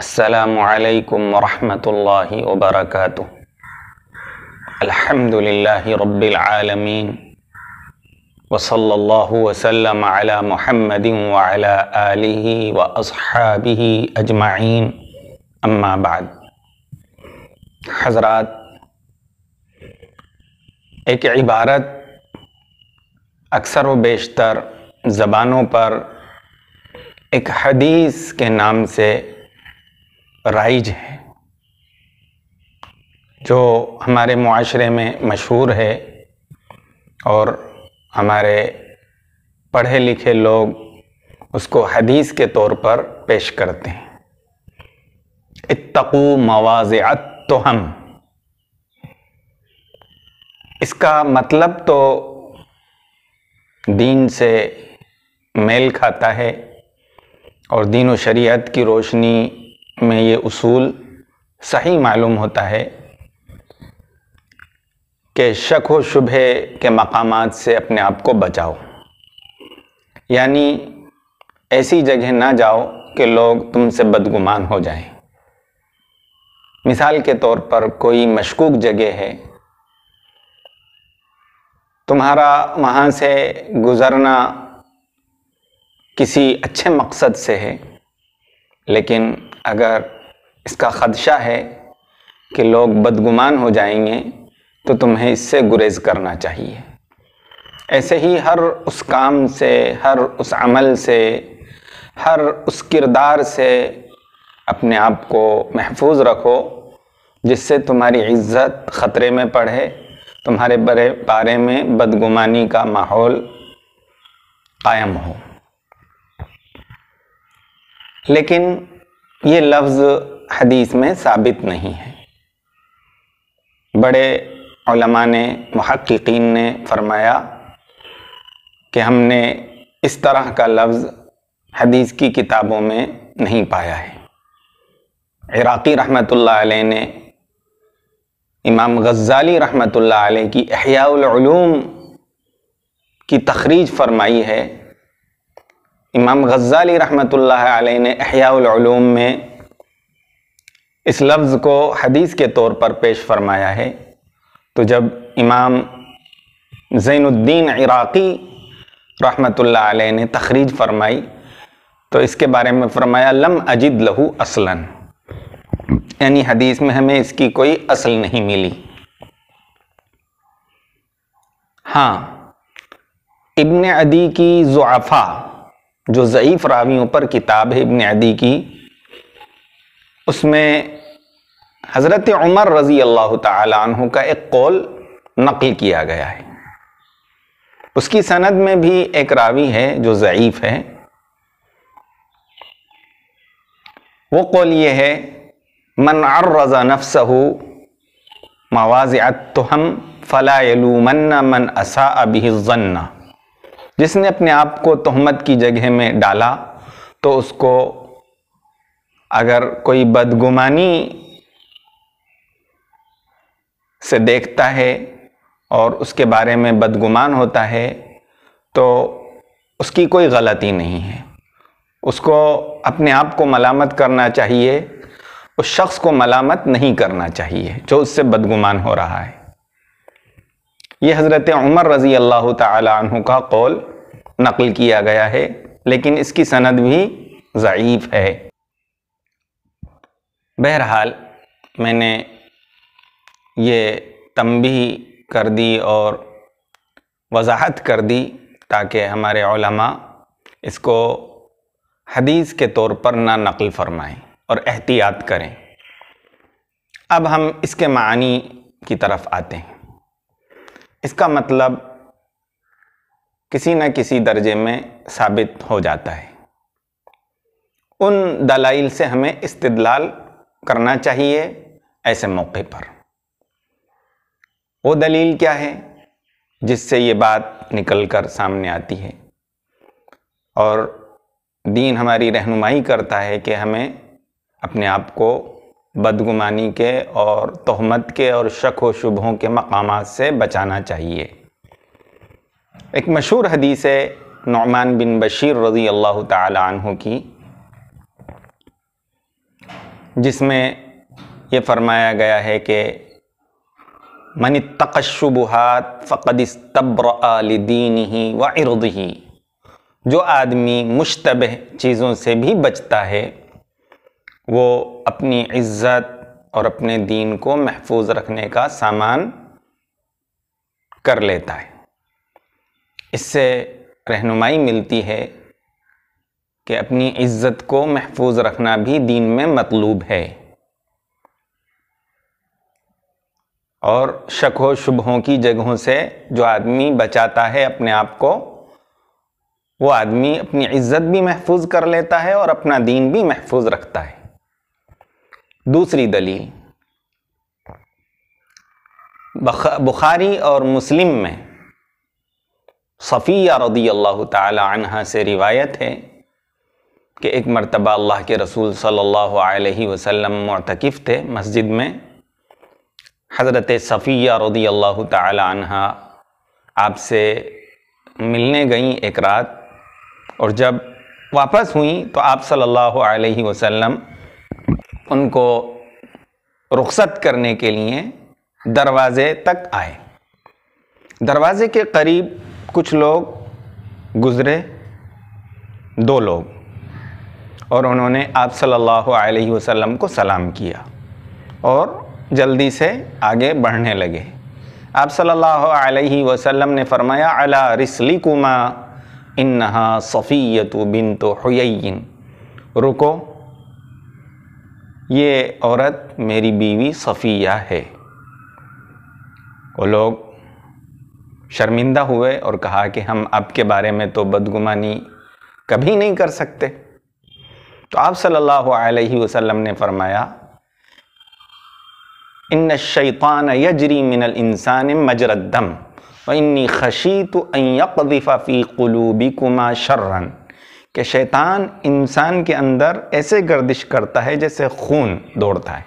असलकम वरहमल वबरक अल्हम्दुलिल्लाहि रब्बिल आलमीन वसल्लल्लाहु वसल्लम अला मुहम्मदिन व अला आलिहि व अस्हाबिहि अजमाइन अम्मा बाद हजरत एक इबारत अक्सर व बेशतर ज़बानों पर एक हदीस के नाम से राइज है जो हमारे माशरे में मशहूर है और हमारे पढ़े लिखे लोग उसको हदीस के तौर पर पेश करते हैं इतकू मवाज़त तो हम इसका मतलब तो दीन से मेल खाता है और दीन व शरीयत की रोशनी में ये असूल सही मालूम होता है कि शक व शुभ के मकाम से अपने आप को बचाओ यानी ऐसी जगह ना जाओ कि लोग तुमसे बदगुमान हो जाएं। मिसाल के तौर पर कोई मशकूक जगह है तुम्हारा वहाँ से गुज़रना किसी अच्छे मकसद से है लेकिन अगर इसका ख़दशा है कि लोग बदगुमान हो जाएंगे तो तुम्हें इससे गुरेज करना चाहिए ऐसे ही हर उस काम से हर उस अमल से हर उस किरदार से अपने आप को महफूज रखो जिससे तुम्हारी इज्जत ख़तरे में पड़े तुम्हारे बड़े बारे में बदगुमानी का माहौल कायम हो लेकिन ये लफ्ज़ हदीस में साबित नहीं है बड़े ने महक्कीन ने फरमाया कि हमने इस तरह का लफ्ज़ हदीस की किताबों में नहीं पाया है इराक़ी रहमतुल्लाह अलैह ने इमाम गज़ाली रहमतुल्लाह अलैह की अहियालूम की तखरीज फरमाई है इमाम गज़ाली रहमत आलही ने अहियालूम में इस लफ्ज़ को हदीस के तौर पर पेश फरमाया है तो जब इमाम ज़ैनुद्दीन इराक़ी रहमतुल्ल ने तखरीज फरमाई तो इसके बारे में फरमाया लम अजिद लहू असलन यानी हदीस में हमें इसकी कोई असल नहीं मिली हाँ इब्ने अदी की जुआफ़ा जो ज़यीफ़ रावियों पर किताब है इबन अदी की उसमें हज़रत उमर रज़ी अल्लाह तहों का एक कौल नकल किया गया है उसकी सनद में भी एक रावी है जो ज़यीफ़ है वो कौल ये है मन अर्रज़ा नफ्सहू मवाज़ तो हम फ़ला यलूमन्ना मन असा अभी ज़न्ना जिसने अपने आप को तहमत की जगह में डाला तो उसको अगर कोई बदगुमानी से देखता है और उसके बारे में बदगुमान होता है तो उसकी कोई गलती नहीं है उसको अपने आप को मलामत करना चाहिए उस शख्स को मलामत नहीं करना चाहिए जो उससे बदगुमान हो रहा है ये हज़रत उमर रज़ी अल्लाह तु का कौल नकल किया गया है लेकिन इसकी सनद भी ज़यीफ़ है बहरहाल मैंने ये तम्बी कर दी और वजाहत कर दी ताकि हमारे इसको हदीस के तौर पर ना नकल फरमाएं और एहतियात करें अब हम इसके मानी की तरफ आते हैं इसका मतलब किसी न किसी दर्जे में साबित हो जाता है उन दलाइल से हमें इस्तदलाल करना चाहिए ऐसे मौके पर वो दलील क्या है जिससे ये बात निकल कर सामने आती है और दीन हमारी रहनुमाई करता है कि हमें अपने आप को बदगुमानी के और तहमत के और शक व शुभों के मकाम से बचाना चाहिए एक मशहूर हदीस है नौमान बिन बशीर रज़ी अल्लाह तु की जिसमें यह फरमाया गया है कि मन तकशुबहत फ़कद दीन ही व इर्द ही जो आदमी मुशतब चीज़ों से भी बचता है वो अपनी इज़्ज़त और अपने दीन को महफूज रखने का सामान कर लेता है इससे रहनुमाई मिलती है कि अपनी इज़्ज़त को महफूज रखना भी दीन में मतलूब है और शक व शुभों की जगहों से जो आदमी बचाता है अपने आप को वो आदमी अपनी इज़्ज़त भी महफूज कर लेता है और अपना दीन भी महफूज रखता है दूसरी दलील बुखारी और मुस्लिम में सफ़ी रदी अल्लाह तह से रिवायत है कि एक मरतबा अल्लाह के रसूल सल्लल्लाहु अलैहि वसल्लम मतकफ़ थे मस्जिद में हज़रत सफ़ी रदी अल्लाह तह आपसे मिलने गई एक रात और जब वापस हुई तो आप सल्लल्लाहु अलैहि वसल्लम उनको रुखसत करने के लिए दरवाज़े तक आए दरवाज़े के करीब कुछ लोग गुज़रे दो लोग और उन्होंने आप सल्लल्लाहु अलैहि वसल्लम को सलाम किया और जल्दी से आगे बढ़ने लगे आप सल्लल्लाहु अलैहि वसल्लम ने फरमाया अला रिसली कुमा इन्हा सफ़ीयत बिन तो रुको ये औरत मेरी बीवी सफ़िया है वो लोग शर्मिंदा हुए और कहा कि हम आपके बारे में तो बदगुमानी कभी नहीं कर सकते तो आप सल्लल्लाहु अलैहि वसल्लम ने फरमाया इन शैतान यजरी मिनल इंसान मजरदम व इन्नी खशी तो यकदीफ़ा फ़ी कुलूबी कुमा शर्रन कि शैतान इंसान के अंदर ऐसे गर्दिश करता है जैसे खून दौड़ता है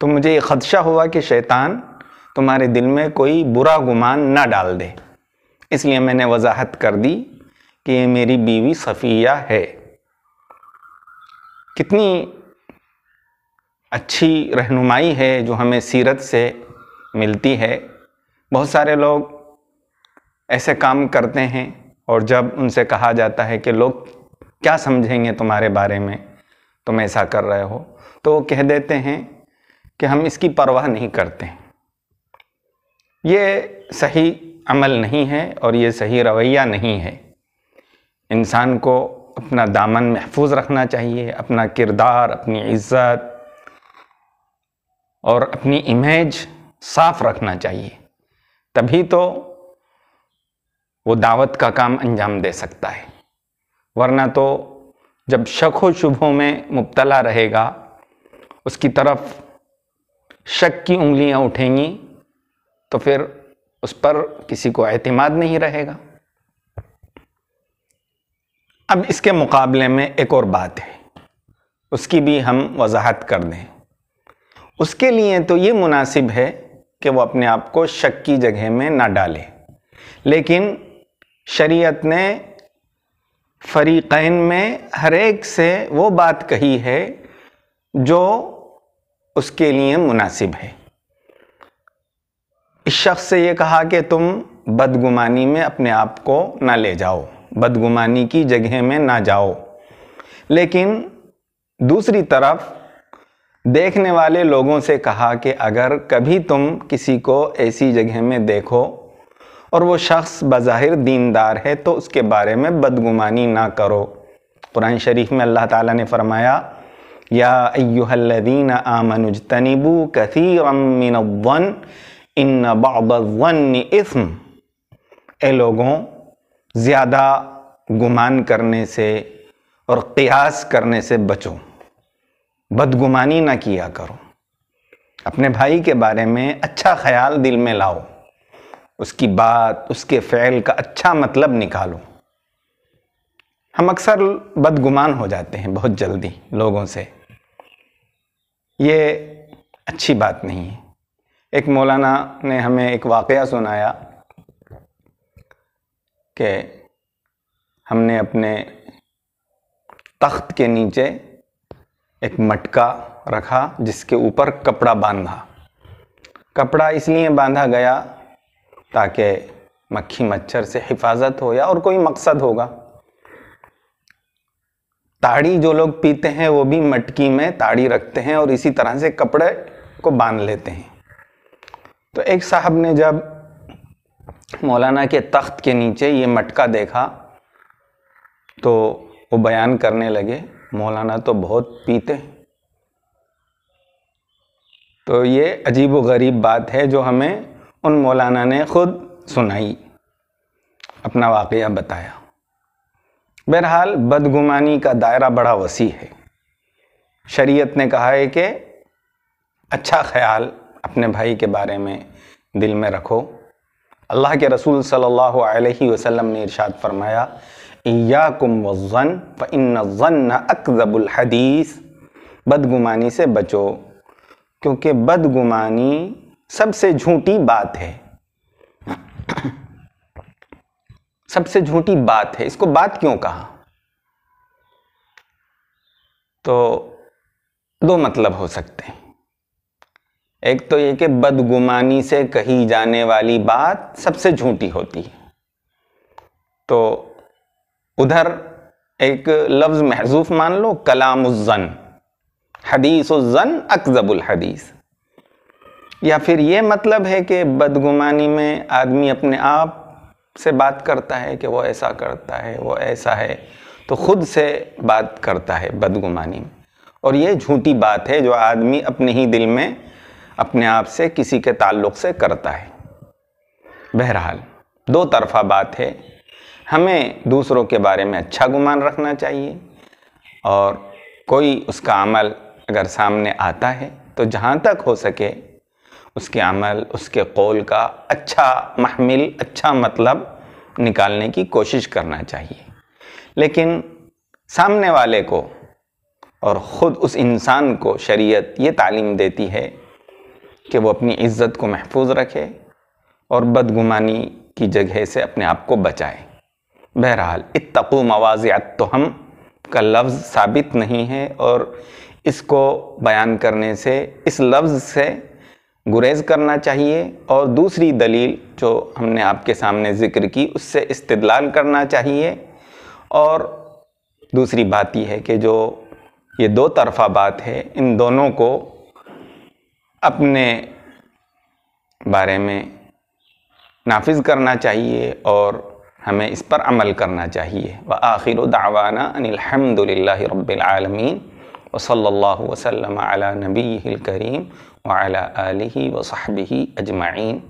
तो मुझे ये खदशा हुआ कि शैतान तुम्हारे दिल में कोई बुरा गुमान ना डाल दे इसलिए मैंने वजाहत कर दी कि ये मेरी बीवी सफ़िया है कितनी अच्छी रहनुमाई है जो हमें सीरत से मिलती है बहुत सारे लोग ऐसे काम करते हैं और जब उनसे कहा जाता है कि लोग क्या समझेंगे तुम्हारे बारे में तुम ऐसा कर रहे हो तो वो कह देते हैं कि हम इसकी परवाह नहीं करते ये सही अमल नहीं है और ये सही रवैया नहीं है इंसान को अपना दामन महफूज रखना चाहिए अपना किरदार अपनी इज्जत और अपनी इमेज साफ़ रखना चाहिए तभी तो वो दावत का काम अंजाम दे सकता है वरना तो जब शक व शुभों में मुबतला रहेगा उसकी तरफ शक की उंगलियां उठेंगी तो फिर उस पर किसी को अहतमाद नहीं रहेगा अब इसके मुकाबले में एक और बात है उसकी भी हम वजाहत कर दें उसके लिए तो ये मुनासिब है कि वो अपने आप को शक की जगह में ना डाले लेकिन शरीयत ने फरीकैन में हर एक से वो बात कही है जो उसके लिए मुनासिब है इस शख्स से ये कहा कि तुम बदगुमानी में अपने आप को ना ले जाओ बदगुमानी की जगह में ना जाओ लेकिन दूसरी तरफ देखने वाले लोगों से कहा कि अगर कभी तुम किसी को ऐसी जगह में देखो और वो शख्स बज़ाहिर दीनदार है तो उसके बारे में बदगुमानी ना करो कुरान शरीफ में अल्लाह ताला ने फरमाया या अयुहल्लदीन आमनुजतनबू कसीरमिन इन बाबन इसम ए लोगों ज़्यादा गुमान करने से और क़ियास करने से बचो बदगुमानी ना किया करो अपने भाई के बारे में अच्छा ख्याल दिल में लाओ उसकी बात उसके फ़ैल का अच्छा मतलब निकालो हम अक्सर बदगुमान हो जाते हैं बहुत जल्दी लोगों से ये अच्छी बात नहीं है एक मौलाना ने हमें एक वाक़ सुनाया कि हमने अपने तख्त के नीचे एक मटका रखा जिसके ऊपर कपड़ा बांधा कपड़ा इसलिए बांधा गया ताकि मक्खी मच्छर से हिफाजत हो या और कोई मकसद होगा ताड़ी जो लोग पीते हैं वो भी मटकी में ताड़ी रखते हैं और इसी तरह से कपड़े को बांध लेते हैं तो एक साहब ने जब मौलाना के तख्त के नीचे ये मटका देखा तो वो बयान करने लगे मौलाना तो बहुत पीते हैं तो ये अजीब व गरीब बात है जो हमें उन मौलाना ने ख़ुद सुनाई अपना वाक़ बताया बहरहाल बदगुमानी का दायरा बड़ा वसी है शरीयत ने कहा है कि अच्छा ख्याल अपने भाई के बारे में दिल में रखो अल्लाह के रसूल सल्लल्लाहु अलैहि वसल्लम ने इरशाद फरमाया इयाकुम वज़न फ़िन अकज़बुल हदीस बदगुमानी से बचो क्योंकि बदगुमानी सबसे झूठी बात है सबसे झूठी बात है इसको बात क्यों कहा तो दो मतलब हो सकते हैं एक तो ये कि बदगुमानी से कही जाने वाली बात सबसे झूठी होती है तो उधर एक लफ्ज़ महजूफ मान लो कलाम उज़न हदीस उज़न अकजबुल हदीस या फिर ये मतलब है कि बदगुमानी में आदमी अपने आप से बात करता है कि वो ऐसा करता है वो ऐसा है तो खुद से बात करता है बदगुमानी में और ये झूठी बात है जो आदमी अपने ही दिल में अपने आप से किसी के ताल्लुक से करता है बहरहाल दो तरफा बात है हमें दूसरों के बारे में अच्छा गुमान रखना चाहिए और कोई उसका अमल अगर सामने आता है तो जहाँ तक हो सके उसके अमल उसके कौल का अच्छा महमिल अच्छा मतलब निकालने की कोशिश करना चाहिए लेकिन सामने वाले को और ख़ुद उस इंसान को शरीयत ये तालीम देती है कि वो अपनी इज़्ज़त को महफूज रखे और बदगुमानी की जगह से अपने आप को बचाए बहरहाल इतको मवाज़ात तो हम का लफ्ज़ साबित नहीं है और इसको बयान करने से इस लफ्ज़ से गुरेज करना चाहिए और दूसरी दलील जो हमने आपके सामने ज़िक्र की उससे इस्तदलाल करना चाहिए और दूसरी बात यह है कि जो ये दो तरफ़ा बात है इन दोनों को अपने बारे में नाफिज करना चाहिए और हमें इस पर अमल करना चाहिए व आखिर दावाना अनिलहमदिल्ला रबालमीन وصلى الله وسلم على نبيه الكريم وعلى آله وصحبه أجمعين